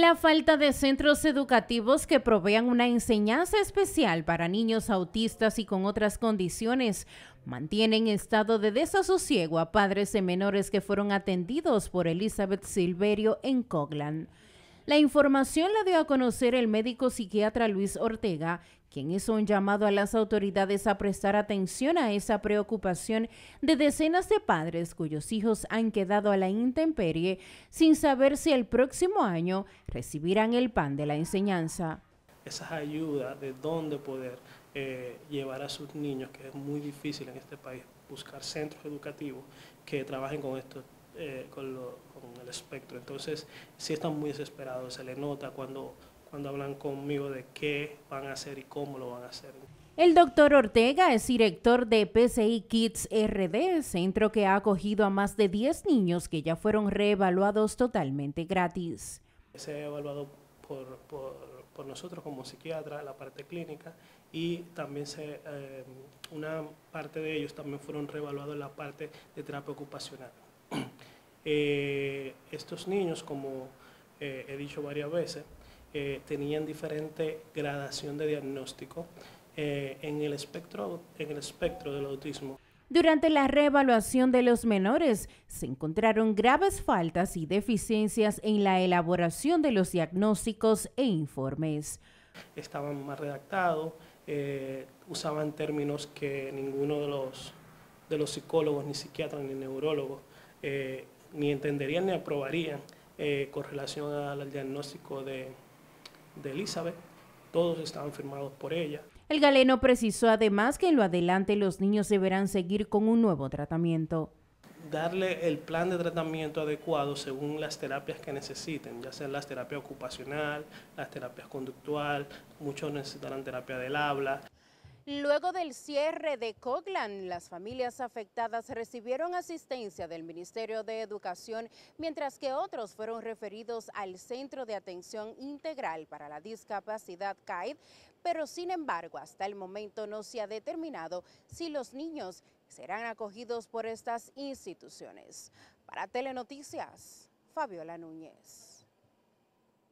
La falta de centros educativos que provean una enseñanza especial para niños autistas y con otras condiciones mantiene en estado de desasosiego a padres de menores que fueron atendidos por Elizabeth Silverio en Coglan. La información la dio a conocer el médico psiquiatra Luis Ortega, quien hizo un llamado a las autoridades a prestar atención a esa preocupación de decenas de padres cuyos hijos han quedado a la intemperie sin saber si el próximo año recibirán el pan de la enseñanza. Esas ayudas de dónde poder eh, llevar a sus niños, que es muy difícil en este país, buscar centros educativos que trabajen con, esto, eh, con, los espectro. Entonces, sí están muy desesperados, se le nota cuando, cuando hablan conmigo de qué van a hacer y cómo lo van a hacer. El doctor Ortega es director de PCI Kids RD, centro que ha acogido a más de 10 niños que ya fueron reevaluados totalmente gratis. Se ha evaluado por, por, por nosotros como psiquiatra, la parte clínica, y también se, eh, una parte de ellos también fueron reevaluados en la parte de terapia ocupacional. Eh, estos niños, como eh, he dicho varias veces, eh, tenían diferente gradación de diagnóstico en, el espectro, en el espectro del autismo. Durante la reevaluación de los menores, se encontraron graves faltas y deficiencias en la elaboración de los diagnósticos e informes. Estaban mal redactados, usaban términos que ninguno de los, de los psicólogos, ni psiquiatras, ni neurólogos ni entenderían ni aprobarían eh, con relación al diagnóstico de, de Elizabeth. Todos estaban firmados por ella. El galeno precisó además que en lo adelante los niños deberán seguir con un nuevo tratamiento. Darle el plan de tratamiento adecuado según las terapias que necesiten, ya sean las terapias ocupacional, las terapias conductual, muchos necesitarán terapia del habla. Luego del cierre de Coglan, las familias afectadas recibieron asistencia del Ministerio de Educación, mientras que otros fueron referidos al Centro de Atención Integral para la Discapacidad CAID, pero sin embargo hasta el momento no se ha determinado si los niños serán acogidos por estas instituciones. Para Telenoticias, Fabiola Núñez.